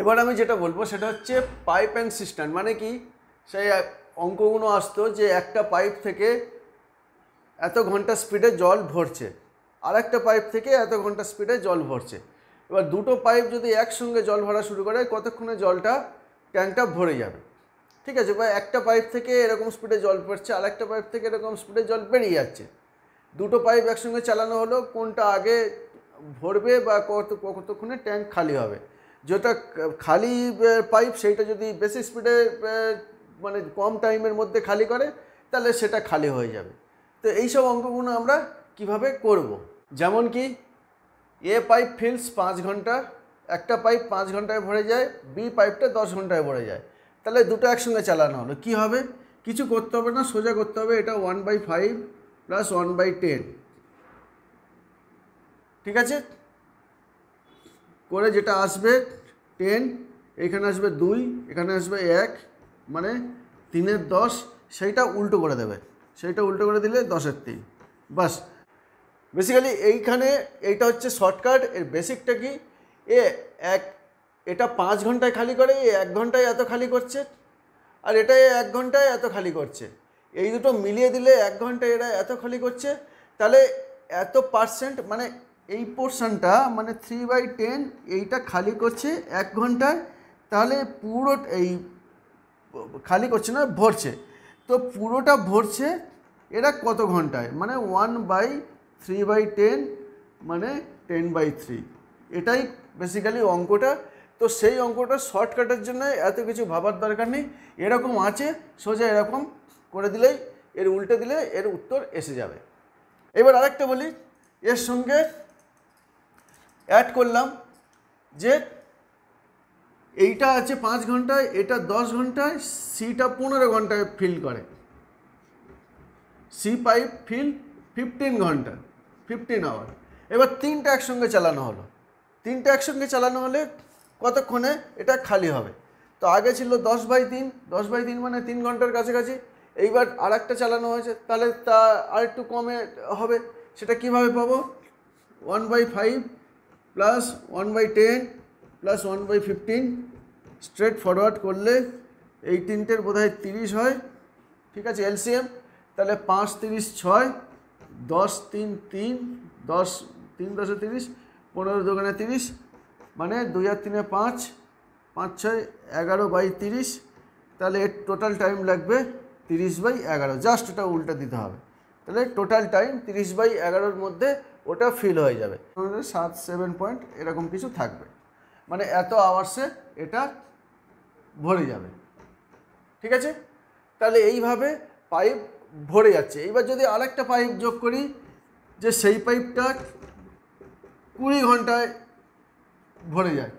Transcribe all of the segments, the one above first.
এবার আমি যেটা বলবো সেটা হচ্ছে পাইপ অ্যান্ড সিস্টেম মানে কি সেই অঙ্কগুলো আসতো যে একটা পাইপ থেকে এত ঘন্টা স্পিডে জল ভরছে আর একটা পাইপ থেকে এত ঘন্টা স্পিডে জল ভরছে এবার দুটো পাইপ যদি একসঙ্গে জল ভরা শুরু করে কতক্ষণে জলটা ট্যাঙ্কটা ভরে যাবে ঠিক আছে বা একটা পাইপ থেকে এরকম স্পিডে জল পড়ছে আর একটা পাইপ থেকে এরকম স্পিডে জল বেরিয়ে যাচ্ছে দুটো পাইপ একসঙ্গে চালানো হলো কোনটা আগে ভরবে বা কত কতক্ষণে ট্যাঙ্ক খালি হবে যেটা খালি পাইপ সেইটা যদি বেশি স্পিডে মানে কম টাইমের মধ্যে খালি করে তাহলে সেটা খালি হয়ে যাবে তো এইসব অঙ্কগুলো আমরা কিভাবে করব। যেমন কি এ পাইপ ফিলস পাঁচ ঘন্টা একটা পাইপ পাঁচ ঘন্টায় ভরে যায় বি পাইপটা দশ ঘন্টায় ভরে যায় তাহলে দুটো একসঙ্গে চালানো হলো কী হবে কিছু করতে হবে না সোজা করতে হবে এটা one by five plus one by ten ঠিক আছে করে যেটা আসবে টেন এখানে আসবে দুই এখানে আসবে এক মানে তিনের দশ সেইটা উল্টো করে দেবে সেইটা উল্টো করে দিলে দশের তিন বাস বেসিক্যালি এইখানে এইটা হচ্ছে শর্টকাট এর বেসিকটা কি এ এক এটা পাঁচ ঘন্টায় খালি করে এ এক ঘন্টায় এত খালি করছে আর এটা এক ঘন্টায় এত খালি করছে এই দুটো মিলিয়ে দিলে এক ঘন্টায় এরা এত খালি করছে তাহলে এত পার্সেন্ট মানে এই পোর্শনটা মানে থ্রি বাই টেন এইটা খালি করছে এক ঘন্টায় তাহলে পুরো এই খালি করছে না ভরছে তো পুরোটা ভরছে এটা কত ঘন্টায় মানে one by three by ten মানে টেন বাই থ্রি এটাই বেসিক্যালি অঙ্কটা তো সেই অঙ্কটা শর্টকাটের জন্য এত কিছু ভাবার দরকার নেই এরকম আছে সোজা এরকম করে দিলেই এর উল্টে দিলে এর উত্তর এসে যাবে এবার আরেকটা বলি এর সঙ্গে অ্যাড করলাম যে এইটা আছে পাঁচ ঘন্টায় এটা দশ ঘন্টায় সিটা পনেরো ঘন্টায় ফিল করে সি পাইপ ফিল ফিফটিন ঘন্টা ফিফটিন আওয়ার এবার তিনটা একসঙ্গে চালানো হলো তিনটা একসঙ্গে চালানো হলে কতক্ষণে এটা খালি হবে তো আগে ছিল দশ বাই তিন দশ বাই তিন মানে তিন ঘন্টার কাছাকাছি এইবার আর একটা চালানো হয়েছে তাহলে তা আর একটু কমে হবে সেটা কীভাবে পাবো one by five plus one by ten plus one by fifteen straight forward করলে এই তিনটের বোধ হয় তিরিশ হয় ঠিক আছে এলসিএম তাহলে পাঁচ তিরিশ ছয় দশ তিন তিন দশ তিন দশে তিরিশ পনেরো দোকানে তিরিশ মানে দুই হাজার তিনে পাঁচ পাঁচ ছয় এগারো বাই তিরিশ তাহলে এর টোটাল টাইম লাগবে তিরিশ বাই এগারো জাস্ট ওটা উল্টা দিতে হবে তাহলে টোটাল টাইম তিরিশ বাই এগারোর মধ্যে ওটা ফিল হয়ে যাবে সাত সেভেন পয়েন্ট এরকম কিছু থাকবে মানে এত আওয়ার্সে এটা ভরে যাবে ঠিক আছে তাহলে এইভাবে পাইপ ভরে যাচ্ছে এইবার যদি আরেকটা পাইপ যোগ করি যে সেই পাইপটা কুড়ি ঘন্টায় ভরে যায়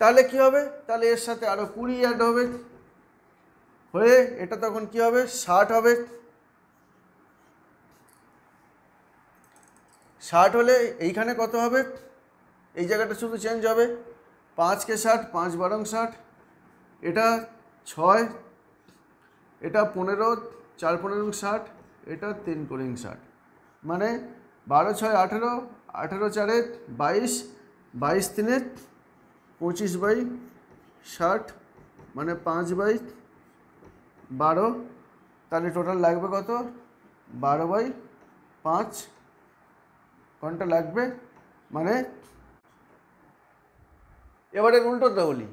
তাহলে কি হবে তাহলে এর সাথে আরও কুড়ি অ্যাড হবে হয়ে এটা তখন কি হবে ষাট হবে ষাট হলে এইখানে কত হবে এই জায়গাটা শুধু চেঞ্জ হবে পাঁচকে ষাট পাঁচ বারং ষাট এটা ছয় এটা পনেরো চার পনেরো ষাট এটা তিন করিং ষাট মানে বারো ছয় আঠেরো আঠেরো চারে বাইশ বাইশ তিনে পঁচিশ বাই ষাট মানে পাঁচ বাই বারো তাহলে টোটাল লাগবে কত বারো বাই পাঁচ কোনটা লাগবে মানে এবারে উল্টোটা বলি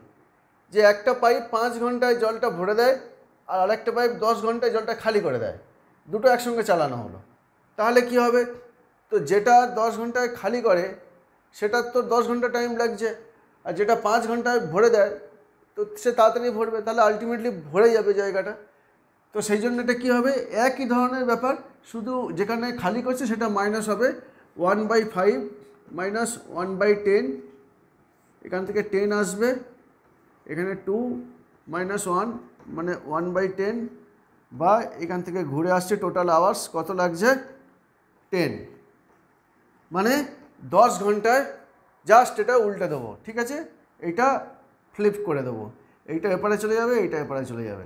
যে একটা পাইপ পাঁচ ঘন্টায় জলটা ভরে দেয় আর আরেকটা পাইপ দশ ঘন্টায় জলটা খালি করে দেয় দুটো একসঙ্গে চালানো হলো তাহলে কি হবে তো যেটা দশ ঘন্টায় খালি করে সেটার তো দশ ঘন্টা টাইম লাগছে আর যেটা পাঁচ ঘন্টায় ভরে দেয় তো সে তাড়াতাড়ি ভরবে তাহলে আলটিমেটলি ভরে যাবে জায়গাটা তো সেই জন্য এটা কী হবে একই ধরনের ব্যাপার শুধু যেখানে খালি করছে সেটা মাইনাস হবে one by five minus one by ten এখান থেকে টেন আসবে এখানে টু মাইনাস ওয়ান মানে ওয়ান বাই টেন বা এখান থেকে ঘুরে আসছে টোটাল আওয়ার্স কত লাগছে টেন মানে দশ ঘন্টায় জাস্ট এটা উল্টে দেবো ঠিক আছে এটা ফ্লিপ করে দেবো এইটা এপারে চলে যাবে এইটা এপারে চলে যাবে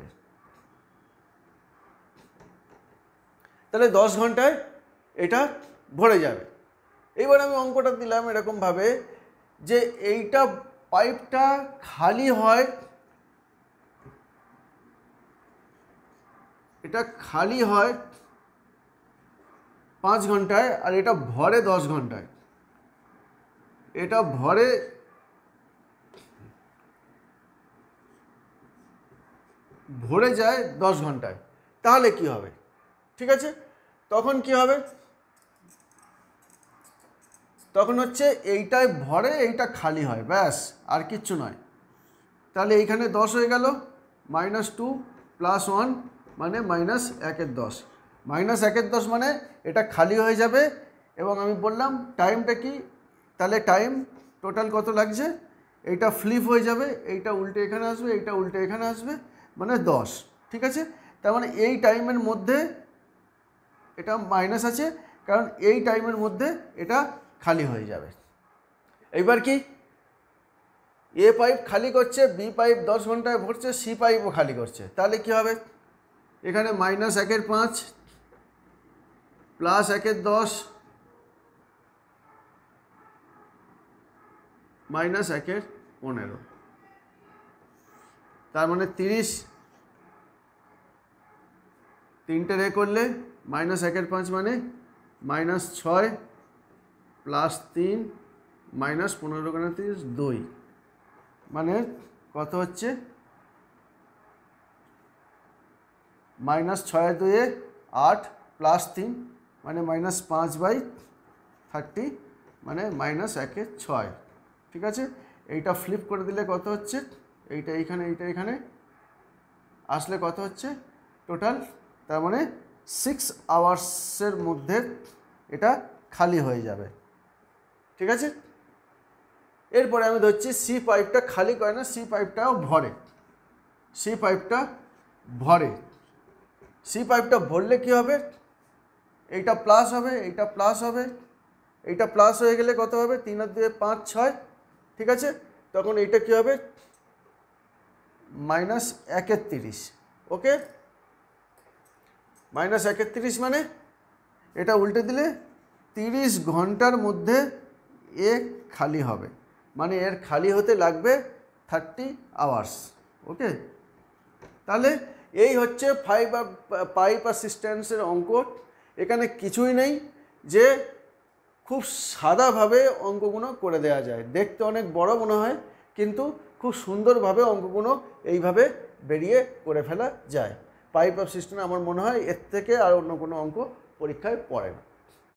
তাহলে দশ ঘন্টায় এটা ভরে যাবে এবার আমি অঙ্কটা দিলাম এরকমভাবে যে এইটা পাইপটা খালি হয় এটা খালি হয় পাঁচ ঘন্টায় আর এটা ভরে দশ ঘন্টায় এটা ভরে ভরে যায় দশ ঘন্টায় তাহলে কি হবে ঠিক আছে তখন কি হবে তখন হচ্ছে এইটায় ভরে এইটা খালি হয় ব্যাস আর কিচ্ছু নয় তাহলে এইখানে দশ হয়ে গেল মাইনাস টু প্লাস ওয়ান মানে মাইনাস একের দশ মাইনাস একের দশ মানে এটা খালি হয়ে যাবে এবং আমি বললাম টাইমটা কি তাহলে টাইম টোটাল কত লাগছে এইটা ফ্লিপ হয়ে যাবে এইটা উল্টে এখানে আসবে এইটা উল্টে এখানে আসবে মানে দশ ঠিক আছে তার মানে এই টাইমের মধ্যে এটা মাইনাস আছে কারণ এই টাইমের মধ্যে এটা খালি হয়ে যাবে এইবার কি এ পাইপ খালি করছে বি পাইপ দশ ঘন্টায় ভরছে সি পাইপও খালি করছে তাহলে কি হবে এখানে মাইনাস একের পাঁচ প্লাস একের দশ মাইনাস একের পনেরো তার মানে তিরিশ তিনটে রে করলে মাইনাস একের পাঁচ মানে মাইনাস ছয় প্লাস তিন মাইনাস পনেরো কেন তিরিশ দুই মানে কত হচ্ছে মাইনাস ছয় দুয়ে আট প্লাস তিন মানে মাইনাস পাঁচ বাই থার্টি মানে মাইনাস একে ছয় ঠিক আছে এইটা ফ্লিপ করে দিলে কত হচ্ছে এইটা এইখানে এইটা এখানে আসলে কত হচ্ছে টোটাল তার মানে সিক্স আওয়ার্সের মধ্যে এটা খালি হয়ে যাবে ঠিক আছে এরপরে আমি ধরছি সি পাইপটা খালি করে না সি পাইপটাও ভরে সি পাইপটা ভরে সি পাইপটা ভরলে কি হবে এইটা প্লাস হবে এইটা প্লাস হবে এইটা প্লাস হয়ে গেলে কত হবে তিন আর দুয়ে পাঁচ ছয় ঠিক আছে তখন এইটা কি হবে মাইনাস একের তিরিশ ওকে মাইনাস একের তিরিশ মানে এটা উল্টে দিলে তিরিশ ঘন্টার মধ্যে এ খালি হবে মানে এর খালি হতে লাগবে থার্টি আওয়ার্স ওকে তাহলে এই হচ্ছে ফাইভ পাইপ অ্যাসিস্ট্যান্সের অঙ্ক এখানে কিছুই নেই যে খুব সাদাভাবে অঙ্কগুলো করে দেওয়া যায় দেখতে অনেক বড় মনে হয় কিন্তু খুব সুন্দরভাবে অঙ্কগুলো এইভাবে বেরিয়ে করে ফেলা যায় পাইপ অফ সিস্টেম আমার মনে হয় এর থেকে আর অন্য কোনো অঙ্ক পরীক্ষায় পড়ে না